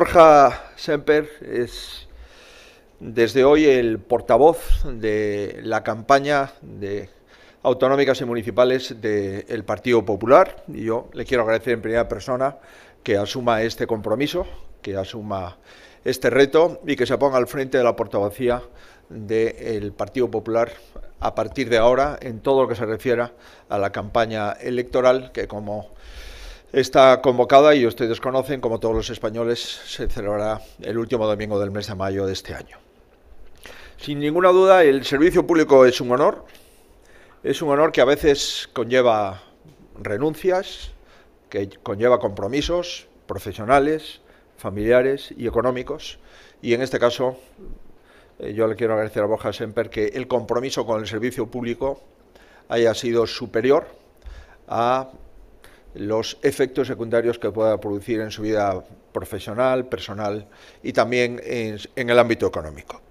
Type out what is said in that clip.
Borja Semper es desde hoy el portavoz de la campaña de autonómicas y municipales del Partido Popular y yo le quiero agradecer en primera persona que asuma este compromiso, que asuma este reto y que se ponga al frente de la portavocía del Partido Popular a partir de ahora en todo lo que se refiera a la campaña electoral que como está convocada y ustedes conocen, como todos los españoles, se celebrará el último domingo del mes de mayo de este año. Sin ninguna duda, el servicio público es un honor, es un honor que a veces conlleva renuncias, que conlleva compromisos profesionales, familiares y económicos, y en este caso eh, yo le quiero agradecer a Borja Semper que el compromiso con el servicio público haya sido superior a los efectos secundarios que pueda producir en su vida profesional, personal y también en, el ámbito económico.